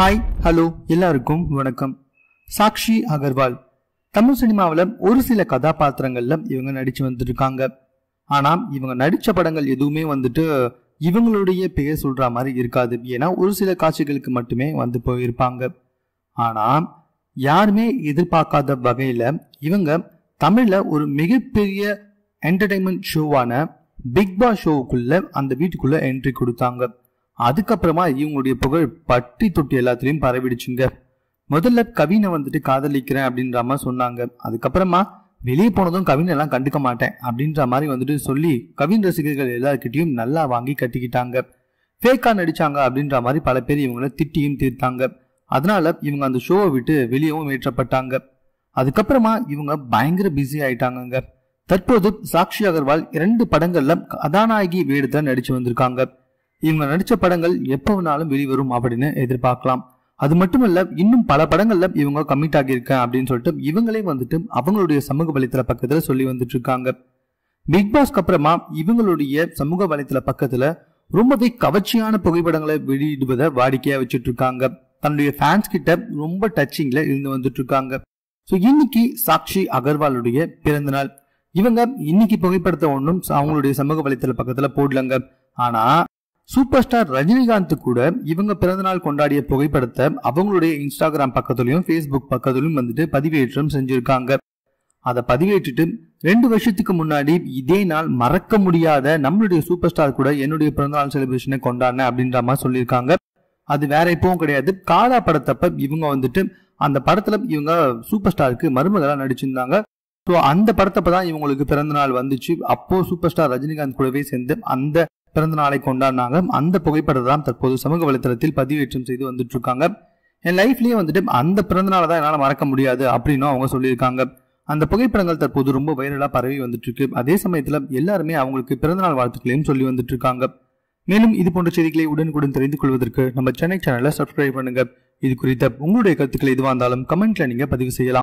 hi hello எல்லாருக்கும் வணக்கம் சாக்ஷி அகர்வால் தமிழ் சினிமாவில் ஒரு சில கதாபாத்திரங்கள்ல இவங்க நடிச்சு வந்துருக்காங்க ஆனால் இவங்க நடித்த படங்கள் எதுவுமே வந்துட்டு இவங்களுடைய பெயர் சொல்கிற மாதிரி இருக்காது ஏன்னா ஒரு சில காட்சிகளுக்கு மட்டுமே வந்து போயிருப்பாங்க ஆனால் யாருமே எதிர்பார்க்காத வகையில் இவங்க தமிழில் ஒரு மிகப்பெரிய என்டர்டைன்மெண்ட் ஷோவான பிக் பாஸ் ஷோவுக்குள்ள அந்த வீட்டுக்குள்ளே என்ட்ரி கொடுத்தாங்க அதுக்கப்புறமா இவங்களுடைய புகழ் பட்டி தொட்டி எல்லாத்துலேயும் பரவிடுச்சுங்க முதல்ல கவினை வந்துட்டு காதலிக்கிறேன் அப்படின்ற மாதிரி சொன்னாங்க அதுக்கப்புறமா வெளியே போனதும் கவின் எல்லாம் கண்டுக்க மாட்டேன் அப்படின்ற மாதிரி வந்துட்டு சொல்லி கவின் ரசிகர்கள் எல்லாருக்கிட்டையும் நல்லா வாங்கி கட்டிக்கிட்டாங்க ஃபேக்காக நடித்தாங்க அப்படின்ற மாதிரி பல பேர் இவங்களை திட்டியும் தீர்த்தாங்க அதனால இவங்க அந்த ஷோவை விட்டு வெளியவும் ஏற்றப்பட்டாங்க அதுக்கப்புறமா இவங்க பயங்கர பிஸி ஆயிட்டாங்க தற்போது சாக்ஷி அகர்வால் இரண்டு படங்கள்ல கதாநாயகி வேடத்தில் நடிச்சு வந்திருக்காங்க இவங்க நடித்த படங்கள் எப்போ வேணாலும் வெளிவரும் அப்படின்னு எதிர்பார்க்கலாம் அது மட்டும் இல்ல இன்னும் பல படங்கள்ல இவங்க கமிட் ஆகியிருக்கேன் அப்படின்னு சொல்லிட்டு இவங்களே வந்துட்டு அவங்களுடைய சமூக வலைத்தள பக்கத்துல சொல்லி வந்துட்டு இருக்காங்க பிக் பாஸ்க்கு அப்புறமா இவங்களுடைய சமூக வலைத்தள பக்கத்துல ரொம்பவே கவர்ச்சியான புகைப்படங்களை வெளியிடுவதை வாடிக்கையா வச்சுட்டு இருக்காங்க தன்னுடைய ஃபேன்ஸ் கிட்ட ரொம்ப டச்சிங்ல இருந்து வந்துட்டு இருக்காங்க ஸோ இன்னைக்கு சாக்ஷி அகர்வாலுடைய பிறந்த இவங்க இன்னைக்கு புகைப்படத்தை ஒன்றும் அவங்களுடைய சமூக வலைத்தள பக்கத்துல போடலங்க ஆனா சூப்பர் ஸ்டார் ரஜினிகாந்த் கூட இவங்க பிறந்தநாள் கொண்டாடிய புகைப்படத்தை அவங்களுடைய இன்ஸ்டாகிராம் பக்கத்துலயும் ஃபேஸ்புக் பக்கத்துலயும் வந்துட்டு பதிவேற்றம் செஞ்சிருக்காங்க அதை பதிவேற்றுட்டு ரெண்டு வருஷத்துக்கு முன்னாடி இதே நாள் மறக்க முடியாத நம்மளுடைய சூப்பர் ஸ்டார் கூட என்னுடைய பிறந்தநாள் செலிப்ரேஷனை கொண்டாடினேன் அப்படின்ற மாதிரி சொல்லியிருக்காங்க அது வேற எப்பவும் கிடையாது காலா படத்தப்ப இவங்க வந்துட்டு அந்த படத்துல இவங்க சூப்பர் ஸ்டாருக்கு மருமகளாக நடிச்சிருந்தாங்க ஸோ அந்த படத்தப்ப தான் இவங்களுக்கு பிறந்த நாள் வந்துச்சு அப்போ சூப்பர் ஸ்டார் ரஜினிகாந்த் கூடவே சேர்ந்து அந்த பிறந்த நாளை கொண்டாடினாங்க அந்த புகைப்படத்தை தான் தற்போது சமூக வலைத்தளத்தில் பதிவேற்றம் செய்து வந்துட்டு இருக்காங்க என் லைஃப்லேயே வந்துட்டு அந்த பிறந்த நாளை தான் என்னால் மறக்க முடியாது அப்படின்னு அவங்க சொல்லியிருக்காங்க அந்த புகைப்படங்கள் தற்போது ரொம்ப வைரலாக பரவி வந்துட்டு இருக்கு அதே சமயத்தில் எல்லாருமே அவங்களுக்கு பிறந்தநாள் வாழ்த்துக்களையும் சொல்லி வந்துட்டு இருக்காங்க மேலும் இது போன்ற செய்திகளை உடனுக்குடன் தெரிந்து கொள்வதற்கு நம்ம சென்னை சேனலை சப்ஸ்கிரைப் பண்ணுங்க இது குறித்த உங்களுடைய கருத்துக்கள் எதுவாக இருந்தாலும் கமெண்ட்ல நீங்க பதிவு செய்யலாம்